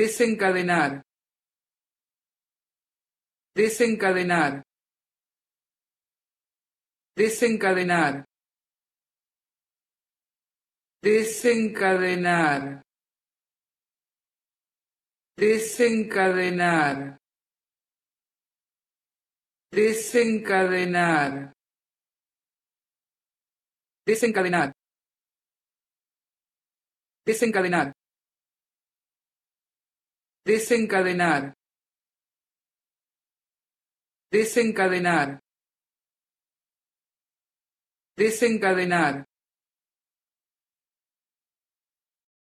desencadenar desencadenar desencadenar desencadenar desencadenar desencadenar desencadenar desencadenar desencadenar desencadenar desencadenar